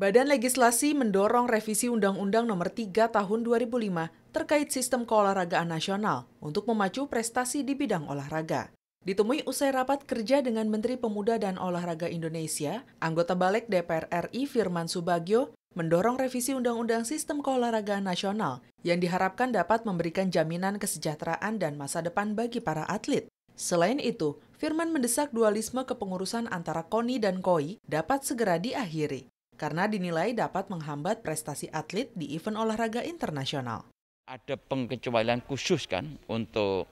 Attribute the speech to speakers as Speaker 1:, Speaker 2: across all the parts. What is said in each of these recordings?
Speaker 1: Badan Legislasi mendorong revisi Undang-Undang Nomor 3 Tahun 2005 terkait sistem keolahragaan nasional untuk memacu prestasi di bidang olahraga. Ditemui usai rapat kerja dengan Menteri Pemuda dan Olahraga Indonesia, anggota Balik DPR RI Firman Subagio mendorong revisi Undang-Undang Sistem Keolahragaan Nasional yang diharapkan dapat memberikan jaminan kesejahteraan dan masa depan bagi para atlet. Selain itu, Firman mendesak dualisme kepengurusan antara KONI dan KOI dapat segera diakhiri karena dinilai dapat menghambat prestasi atlet di event olahraga internasional.
Speaker 2: Ada pengecualian khusus kan untuk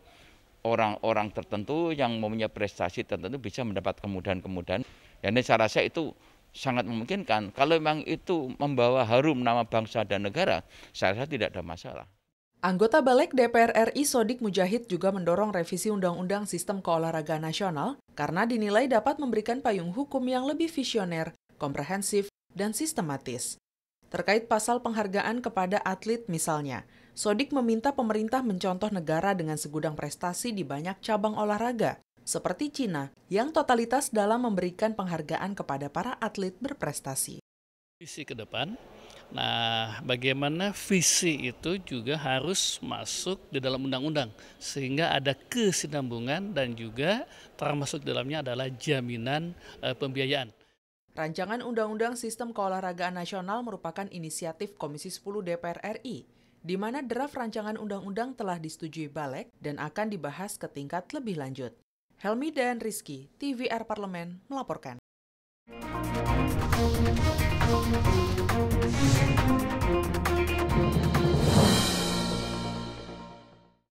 Speaker 2: orang-orang tertentu yang mempunyai prestasi tertentu bisa mendapat kemudahan-kemudahan. Dan ini saya rasa itu sangat memungkinkan. Kalau memang itu membawa harum nama bangsa dan negara, saya rasa tidak ada masalah.
Speaker 1: Anggota Balik DPR RI Sodik Mujahid juga mendorong revisi Undang-Undang Sistem Keolahragaan Nasional karena dinilai dapat memberikan payung hukum yang lebih visioner, komprehensif, dan sistematis. Terkait pasal penghargaan kepada atlet misalnya, Sodik meminta pemerintah mencontoh negara dengan segudang prestasi di banyak cabang olahraga, seperti Cina, yang totalitas dalam memberikan penghargaan kepada para atlet berprestasi.
Speaker 3: Visi ke depan, nah bagaimana visi itu juga harus masuk di dalam undang-undang, sehingga ada kesinambungan dan juga termasuk dalamnya adalah jaminan eh, pembiayaan. Rancangan
Speaker 1: Undang-Undang Sistem Keolahragaan Nasional merupakan inisiatif Komisi 10 DPR RI, di mana draft rancangan undang-undang telah disetujui balik dan akan dibahas ke tingkat lebih lanjut. Helmi dan Rizky, TVR Parlemen, melaporkan.